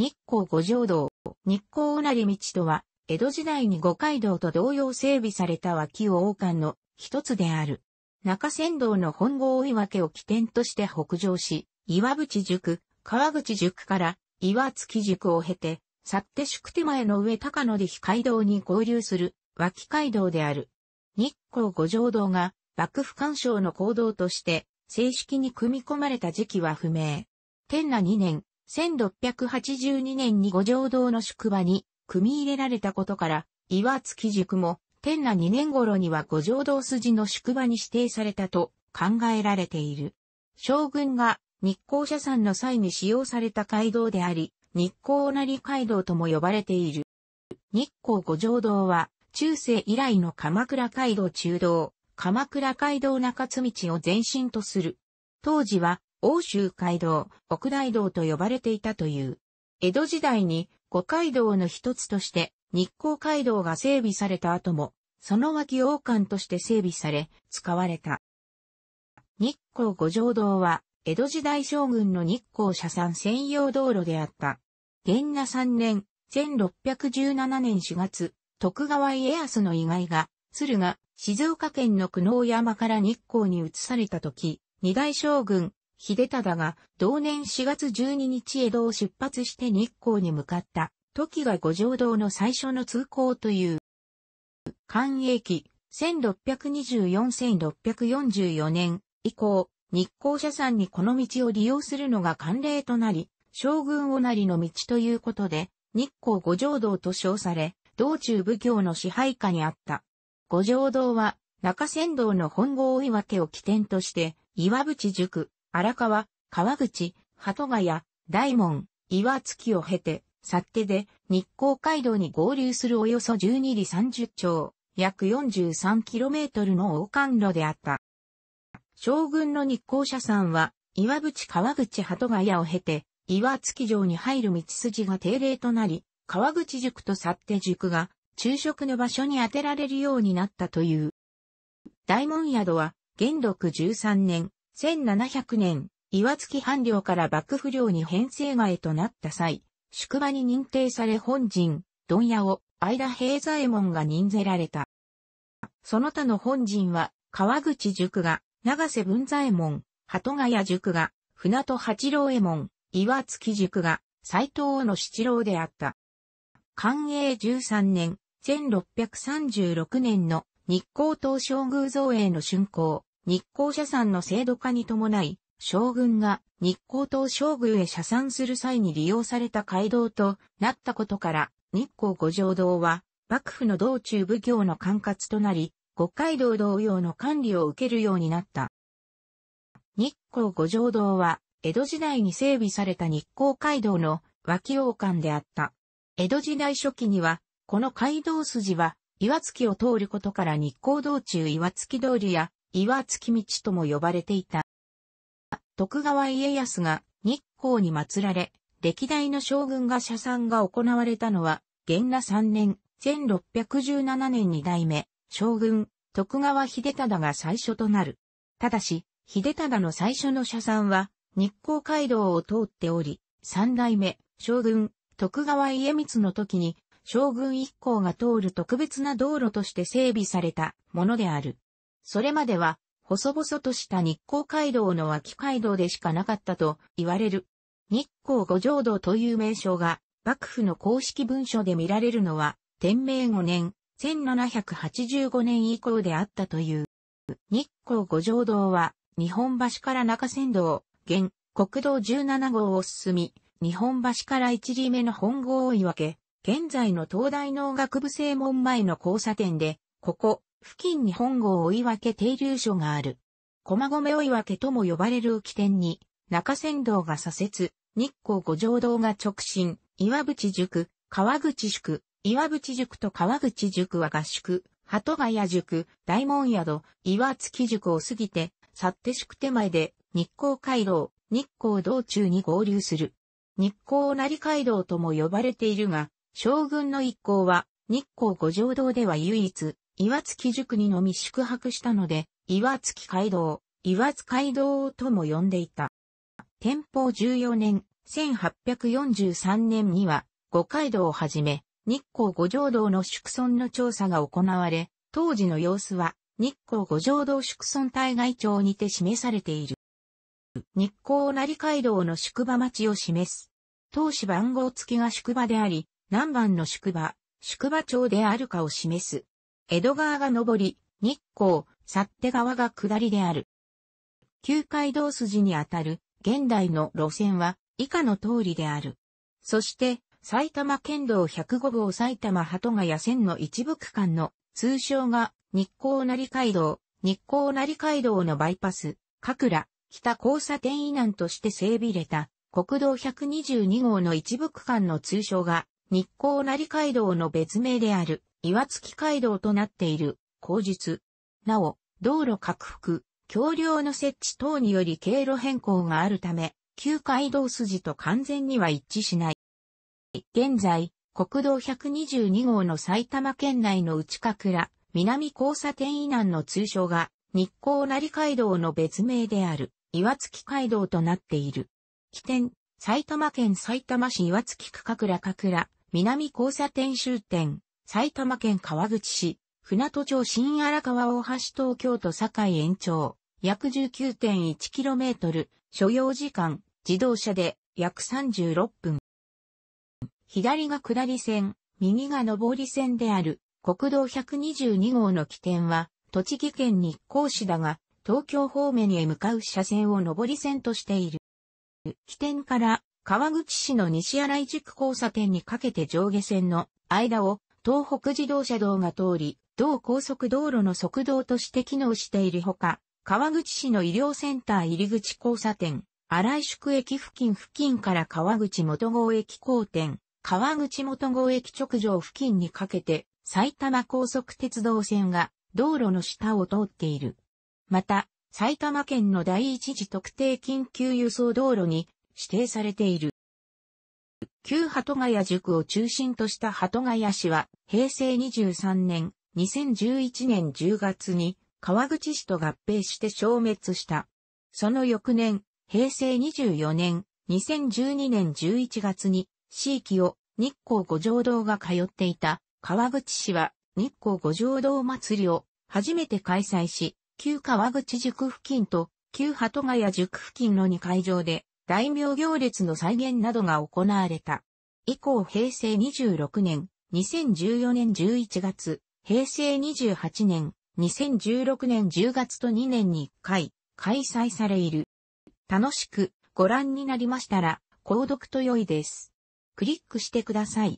日光五条道、日光うなり道とは、江戸時代に五街道と同様整備された脇を王冠の一つである。中山道の本郷追分を起点として北上し、岩淵塾、川口塾から岩月塾を経て、去って宿手前の上高野で非街道に合流する脇街道である。日光五条道が幕府干渉の行動として正式に組み込まれた時期は不明。天那2年、1682年に五条堂の宿場に組み入れられたことから、岩月塾も、天那2年頃には五条堂筋の宿場に指定されたと考えられている。将軍が日光社産の際に使用された街道であり、日光成街道とも呼ばれている。日光五条堂は、中世以来の鎌倉街道中道、鎌倉街道中津道を前身とする。当時は、欧州街道、北大道と呼ばれていたという。江戸時代に五街道の一つとして日光街道が整備された後も、その脇王冠として整備され、使われた。日光五条道は、江戸時代将軍の日光社産専用道路であった。元那三年、1617年4月、徳川家康の遺骸が、鶴が静岡県の久能山から日光に移された時、二大将軍、秀忠が同年4月12日江戸を出発して日光に向かった時が五条道の最初の通行という。関駅1624-1644年以降、日光社山にこの道を利用するのが慣例となり、将軍おなりの道ということで、日光五条道と称され、道中武教の支配下にあった。五条道は、中山道の本郷岩家を起点として、岩淵塾、荒川、川口、鳩ヶ谷、大門、岩月を経て、去ってで日光街道に合流するおよそ12里30町、約 43km の王冠路であった。将軍の日光社さんは、岩淵川口鳩ヶ谷を経て、岩月城に入る道筋が定例となり、川口塾と去って塾が昼食の場所に当てられるようになったという。大門宿は、元禄13年、1700年、岩月藩領から幕府領に編成外となった際、宿場に認定され本陣、問屋を、間平左衛門が任ぜられた。その他の本陣は、川口塾が、長瀬文左衛門、鳩ヶ谷塾が、船戸八郎衛門、岩月塾が、斎藤の野七郎であった。寛永13年、1636年の日光東照宮造営の竣工、日光社産の制度化に伴い、将軍が日光東将軍へ社産する際に利用された街道となったことから、日光五条堂は幕府の道中奉行の管轄となり、五街道同様の管理を受けるようになった。日光五条堂は、江戸時代に整備された日光街道の脇王館であった。江戸時代初期には、この街道筋は、岩槻を通ることから日光道中岩槻通りや岩月道とも呼ばれていた。徳川家康が日光に祀られ、歴代の将軍が社参が行われたのは、元那3年、1617年2代目、将軍、徳川秀忠が最初となる。ただし、秀忠の最初の社参は、日光街道を通っており、3代目、将軍、徳川家光の時に、将軍一行が通る特別な道路として整備されたものである。それまでは、細々とした日光街道の脇街道でしかなかったと言われる。日光五条道という名称が、幕府の公式文書で見られるのは、天明五年、1785年以降であったという。日光五条道は、日本橋から中山道、現、国道17号を進み、日本橋から一里目の本郷を言い分け、現在の東大農学部正門前の交差点で、ここ、付近に本郷追分停留所がある。駒込追分とも呼ばれる起点に、中山道が左折、日光五条道が直進、岩淵塾、川口宿、岩淵塾と川口塾は合宿、鳩ヶ谷塾、大門宿、岩月塾を過ぎて、去って宿手前で、日光回廊、日光道中に合流する。日光成街道とも呼ばれているが、将軍の一行は、日光五条道では唯一、岩月塾にのみ宿泊したので、岩月街道、岩月街道とも呼んでいた。天保14年、1843年には、五街道をはじめ、日光五条道の宿村の調査が行われ、当時の様子は、日光五条道宿村対外庁にて示されている。日光成街道の宿場町を示す。当市番号付きが宿場であり、南蛮の宿場、宿場町であるかを示す。江戸川が上り、日光、って川が下りである。旧街道筋にあたる現代の路線は以下の通りである。そして、埼玉県道105号埼玉鳩ヶ谷線の一部区間の通称が日光成街道、日光成街道のバイパス、各羅、北交差点以南として整備れた国道122号の一部区間の通称が日光成街道の別名である。岩月街道となっている、口実。なお、道路拡幅、橋梁の設置等により経路変更があるため、旧街道筋と完全には一致しない。現在、国道122号の埼玉県内の内かくら、南交差点以南の通称が、日光成街道の別名である、岩月街道となっている。起点、埼玉県埼玉市岩月区かくらかくら、南交差点終点、埼玉県川口市、船戸町新荒川大橋東京都境延長、約 19.1km、所要時間、自動車で約36分。左が下り線、右が上り線である国道122号の起点は、栃木県日光市だが、東京方面へ向かう車線を上り線としている。起点から川口市の西新井宿交差点にかけて上下線の間を東北自動車道が通り、同高速道路の側道として機能しているほか、川口市の医療センター入口交差点、新井宿駅付近付近から川口元郷駅交点、川口元郷駅直上付近にかけて、埼玉高速鉄道線が道路の下を通っている。また、埼玉県の第一次特定緊急輸送道路に指定されている。旧鳩ヶ谷塾を中心とした鳩ヶ谷市は、平成23年、2011年10月に、川口市と合併して消滅した。その翌年、平成24年、2012年11月に、市域を日光五条堂が通っていた川口市は日光五条堂祭りを初めて開催し、旧川口塾付近と旧鳩ヶ谷塾付近の2会場で大名行列の再現などが行われた。以降平成26年、2014年11月、平成28年、2016年10月と2年に1回、開催される。楽しくご覧になりましたら、購読と良いです。クリックしてください。